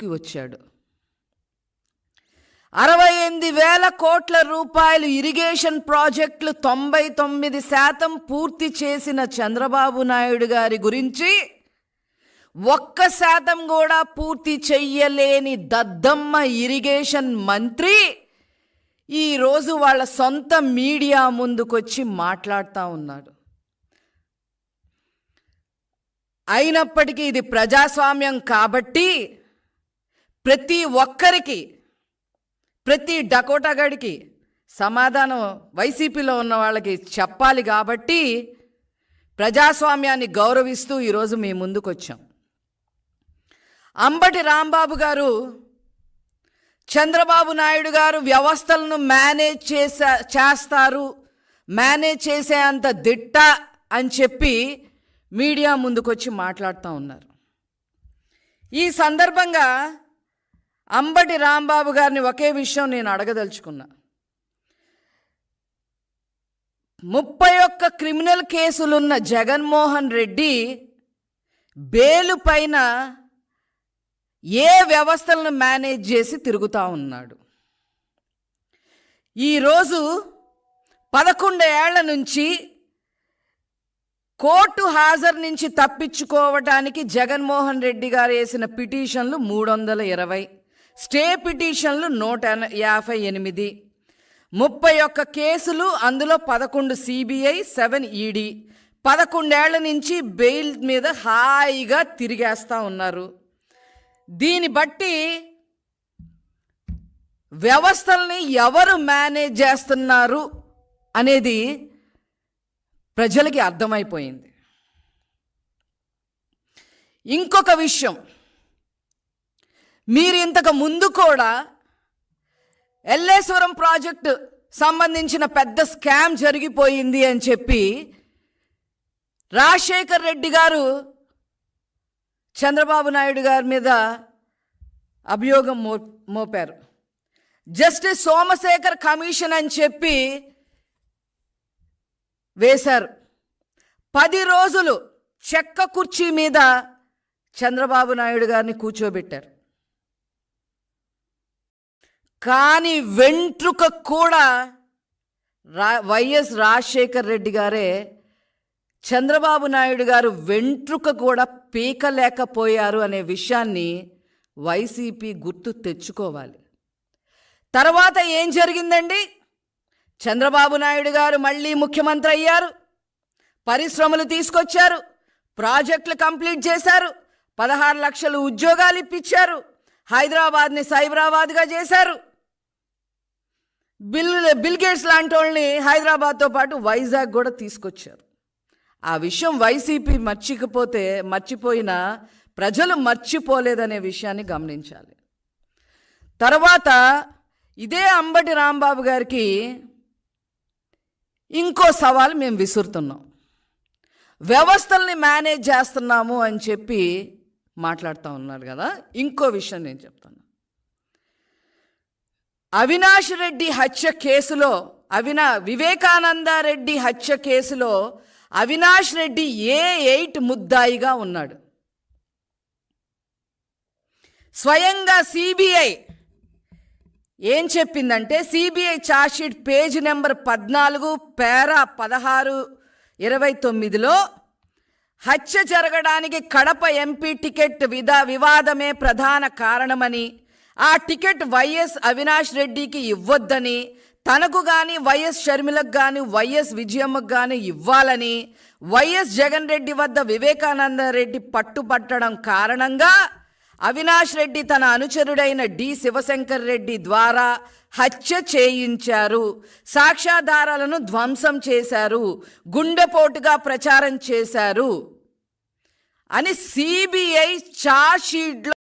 ఎక్కి వచ్చాడు అరవై ఎనిమిది వేల కోట్ల రూపాయలు ఇరిగేషన్ ప్రాజెక్టులు తొంభై తొమ్మిది శాతం పూర్తి చేసిన చంద్రబాబు నాయుడు గారి గురించి ఒక్క శాతం కూడా పూర్తి చెయ్యలేని దద్దమ్మ ఇరిగేషన్ మంత్రి ఈరోజు వాళ్ళ సొంత మీడియా ముందుకొచ్చి మాట్లాడుతూ ఉన్నాడు అయినప్పటికీ ఇది ప్రజాస్వామ్యం కాబట్టి ప్రతి ఒక్కరికి ప్రతి డకోటాగాడికి సమాధానం వైసీపీలో ఉన్న వాళ్ళకి చెప్పాలి కాబట్టి ప్రజాస్వామ్యాన్ని గౌరవిస్తూ ఈరోజు మీ ముందుకు వచ్చాం అంబటి రాంబాబు గారు చంద్రబాబు నాయుడు గారు వ్యవస్థలను మేనేజ్ చేసా చేస్తారు మేనేజ్ చేసే అంత దిట్ట అని చెప్పి మీడియా ముందుకొచ్చి మాట్లాడుతూ ఉన్నారు ఈ సందర్భంగా అంబటి రాంబాబు గారిని ఒకే విషయం నేను అడగదలుచుకున్నా ముప్పై ఒక్క క్రిమినల్ కేసులున్న జగన్మోహన్ రెడ్డి బేలు పైన ఏ వ్యవస్థలను మేనేజ్ చేసి తిరుగుతూ ఉన్నాడు ఈరోజు పదకొండు ఏళ్ల నుంచి కోర్టు హాజరు నుంచి తప్పించుకోవటానికి జగన్మోహన్ రెడ్డి గారు వేసిన పిటిషన్లు మూడు వందల ఇరవై స్టే పిటిషన్లు నూట యాభై ఎనిమిది ముప్పై ఒక్క కేసులు అందులో పదకొండు సిబిఐ సెవెన్ ఈడీ పదకొండేళ్ల నుంచి బెయిల్ మీద హాయిగా తిరిగేస్తూ ఉన్నారు దీన్ని బట్టి వ్యవస్థల్ని ఎవరు మేనేజ్ చేస్తున్నారు అనేది ప్రజలకి అర్థమైపోయింది ఇంకొక విషయం మీరు ఇంతకు ముందు కూడా ఎల్లేశ్వరం ప్రాజెక్టు సంబంధించిన పెద్ద స్కామ్ జరిగిపోయింది అని చెప్పి రాజశేఖర్ రెడ్డి గారు చంద్రబాబు నాయుడు గారి మీద అభియోగం మో మోపారు జస్టిస్ సోమశేఖర్ కమిషన్ అని చెప్పి వేశారు పది రోజులు చెక్క కుర్చీ మీద చంద్రబాబు నాయుడు గారిని కూర్చోబెట్టారు కానీ వెంట్రుక కూడా రా వైఎస్ రాజశేఖర్ రెడ్డి గారే చంద్రబాబు నాయుడు గారు వెంట్రుక కూడా పీకలేకపోయారు అనే విషయాన్ని వైసీపీ గుర్తు తెచ్చుకోవాలి తర్వాత ఏం జరిగిందండి చంద్రబాబు నాయుడు గారు మళ్ళీ ముఖ్యమంత్రి అయ్యారు పరిశ్రమలు తీసుకొచ్చారు ప్రాజెక్టులు కంప్లీట్ చేశారు పదహారు లక్షలు ఉద్యోగాలు ఇప్పించారు హైదరాబాద్ని సైబరాబాద్గా చేశారు బిల్ బిల్గేట్స్ లాంటి వాళ్ళని హైదరాబాద్తో పాటు వైజాగ్ కూడా తీసుకొచ్చారు ఆ విషయం వైసీపీ మర్చికపోతే మర్చిపోయినా ప్రజలు మర్చిపోలేదనే విషయాన్ని గమనించాలి తర్వాత ఇదే అంబటి రాంబాబు గారికి ఇంకో సవాల్ మేము విసురుతున్నాం వ్యవస్థల్ని మేనేజ్ చేస్తున్నాము అని చెప్పి మాట్లాడుతూ ఉన్నారు కదా ఇంకో విషయం నేను చెప్తాను అవినాష్ రెడ్డి హత్య కేసులో అవినా వివేకానంద రెడ్డి హత్య కేసులో అవినాష్ రెడ్డి ఏ ఎయిట్ ముద్దాయిగా ఉన్నాడు స్వయంగా సిబిఐ ఏం చెప్పిందంటే సిబిఐ చార్జ్షీట్ పేజ్ నెంబర్ పద్నాలుగు పేరా పదహారు ఇరవై తొమ్మిదిలో హత్య జరగడానికి కడప ఎంపీ టికెట్ విధా వివాదమే ప్రధాన కారణమని ఆ టికెట్ వైఎస్ అవినాష్ రెడ్డికి ఇవ్వొద్దని తనకు కానీ వైఎస్ షర్మిలకు కానీ వైఎస్ విజయమ్మకు కానీ ఇవ్వాలని వైఎస్ జగన్ రెడ్డి వద్ద వివేకానంద రెడ్డి పట్టుపట్టడం కారణంగా అవినాష్ రెడ్డి తన అనుచరుడైన డి శివశంకర్ రెడ్డి ద్వారా హత్య చేయించారు సాక్ష్యాధారాలను ధ్వంసం చేశారు గుండెపోటుగా ప్రచారం చేశారు అని సిబిఐ షీట్లో